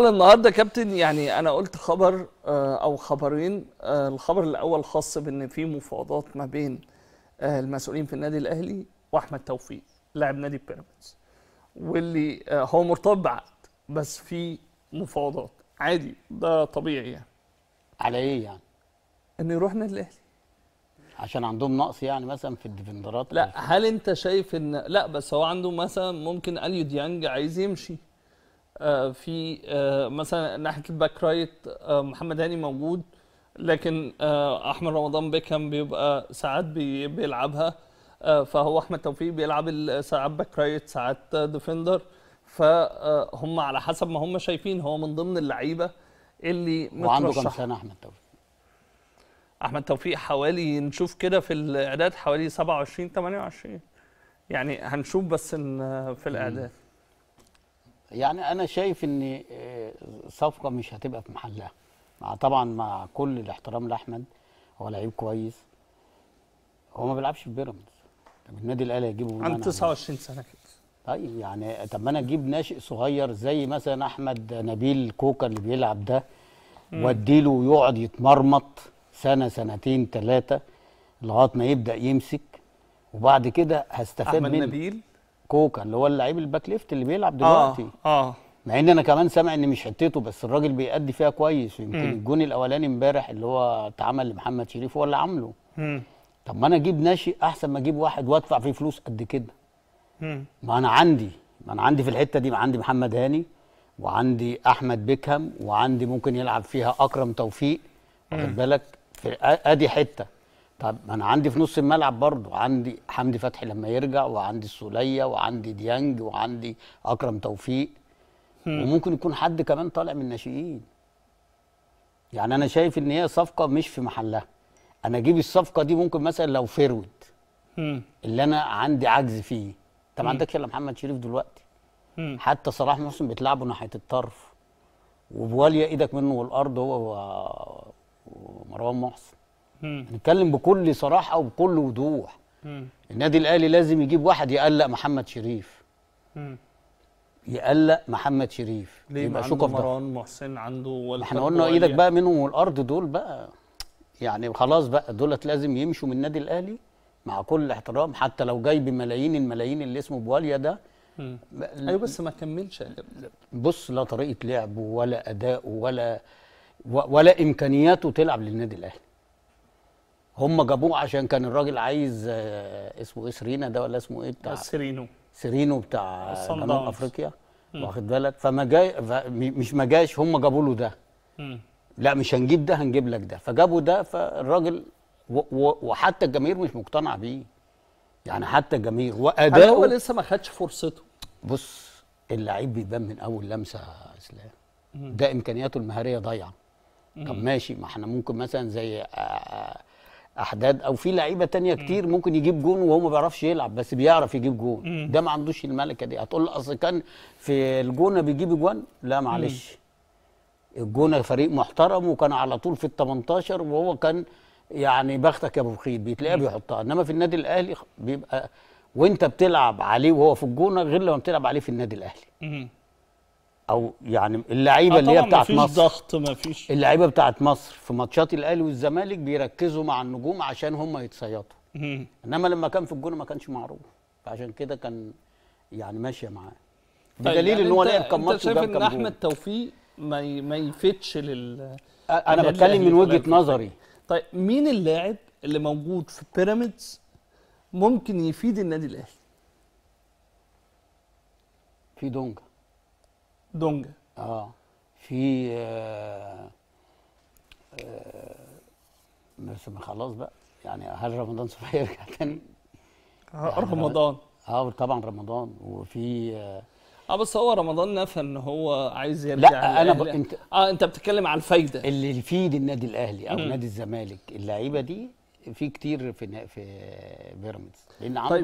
النهارده كابتن يعني انا قلت خبر آه، او خبرين آه، الخبر الاول خاص بان في مفاوضات ما بين آه، المسؤولين في النادي الاهلي واحمد توفيق لاعب نادي بيراميدز واللي هو مرتبط بعقد بس في مفاوضات عادي ده طبيعي يعني على ايه يعني؟ انه يروح النادي الاهلي عشان عندهم نقص يعني مثلا في الديفندرات لا هل انت شايف ان لا بس هو عنده مثلا ممكن اليو ديانج عايز يمشي آه، في آه، مثلا ناحيه الباك رايت آه، محمد هاني موجود لكن احمد رمضان بيكهام بيبقى ساعات بيلعبها فهو احمد توفيق بيلعب ساعات باك رايت ساعات ديفندر فهم على حسب ما هم شايفين هو من ضمن اللعيبه اللي مترشح وعنده كام سنه احمد توفيق احمد توفيق حوالي نشوف كده في الاعداد حوالي 27 28 يعني هنشوف بس ان في الاعداد يعني انا شايف ان آه، صفقه مش هتبقى في محلها مع طبعا مع كل الاحترام لاحمد هو لعيب كويس هو ما بيلعبش في بيراميدز طب النادي الاهلي هيجيبه عنده 29 سنه كده طيب يعني طب ما انا اجيب ناشئ صغير زي مثلا احمد نبيل كوكا اللي بيلعب ده واديله ويقعد يتمرمط سنه سنتين ثلاثه لغايه ما يبدا يمسك وبعد كده هستفاد منه احمد نبيل كوكا اللي هو اللعيب الباك ليفت اللي بيلعب آه، دلوقتي اه اه مع ان انا كمان سامع ان مش حتته بس الراجل بيأدي فيها كويس يمكن الجون الاولاني امبارح اللي هو اتعمل لمحمد شريف هو اللي عامله طب ما انا اجيب ناشئ احسن ما اجيب واحد وادفع فيه فلوس قد كده ما انا عندي ما انا عندي في الحته دي ما عندي محمد هاني وعندي احمد بيكهام وعندي ممكن يلعب فيها اكرم توفيق واخد بالك ادي حته طب ما انا عندي في نص الملعب برضو عندي حمدي فتحي لما يرجع وعندي السوليه وعندي ديانج وعندي اكرم توفيق م. وممكن يكون حد كمان طالع من الناشئين يعني انا شايف ان هي صفقه مش في محلها انا اجيب الصفقه دي ممكن مثلا لو فيرود اللي انا عندي عجز فيه طب ما عندكش الا محمد شريف دلوقتي م. حتى صلاح محسن بتلعبه ناحيه الطرف وبواليه ايدك منه والارض هو ومروان محسن نتكلم بكل صراحه وبكل وضوح النادي الاهلي لازم يجيب واحد يقلق محمد شريف مم. يقلق محمد شريف ليه يبقى عنده مروان محسن عنده احنا قلنا ايدك بقى منهم والارض دول بقى يعني خلاص بقى دولت لازم يمشوا من النادي الاهلي مع كل احترام حتى لو جاي بملايين الملايين اللي اسمه بواليا ده ايوه بس ما كملش بص لا طريقه لعبه ولا اداؤه ولا ولا امكانياته تلعب للنادي الاهلي هم جابوه عشان كان الراجل عايز آه، اسمه ايه سرينا ده ولا اسمه ايه بتاع آه، سيرينو سيرينو بتاع جنوب افريقيا واخد بالك فما جاي مش ما جاش هم جابوا له ده م. لا مش هنجيب ده هنجيب لك ده فجابوا ده فالراجل وحتى الجماهير مش مقتنع بيه يعني حتى الجماهير واداؤه هو لسه ما خدش فرصته بص اللعيب بيبان من اول لمسه اسلام ده امكانياته المهاريه ضايعه طب ماشي ما احنا ممكن مثلا زي آآ آه، آآ احداد او في لعيبه تانية كتير ممكن يجيب جون وهو ما بيعرفش يلعب بس بيعرف يجيب جون ده ما عندوش الملكه دي هتقول اصل كان في الجونه بيجيب جون لا معلش الجونه فريق محترم وكان على طول في ال 18 وهو كان يعني بختك يا ابو خيد بيتلاقيها بيحطها انما في النادي الاهلي بيبقى وانت بتلعب عليه وهو في الجونه غير لما بتلعب عليه في النادي الاهلي او يعني اللعيبه آه اللي هي بتاعت مفيش مصر ضغط مفيش اللعيبه بتاعت مصر في ماتشات الاهلي والزمالك بيركزوا مع النجوم عشان هم يتصيطوا انما لما كان في الجونه ما كانش معروف فعشان كده كان يعني ماشيه معاه طيب، بدليل يعني ان هو لعب كام ماتش وجاب كام جول ان احمد توفيق ما ما يفتش لل انا بتكلم من وجهه نظري طيب مين اللاعب اللي موجود في بيراميدز ممكن يفيد النادي الاهلي في دونجا دونجا اه في آه, آه، بس خلاص بقى يعني هل رمضان سوف يرجع تاني؟ آه، آه، يعني رمضان اه طبعا رمضان وفي آه, اه بس هو رمضان نفى ان هو عايز يرجع لا انا ب... انت اه انت بتتكلم على الفايده اللي يفيد النادي الاهلي او م. نادي الزمالك اللعيبه دي في كتير في في بيراميدز لان عنده طيب.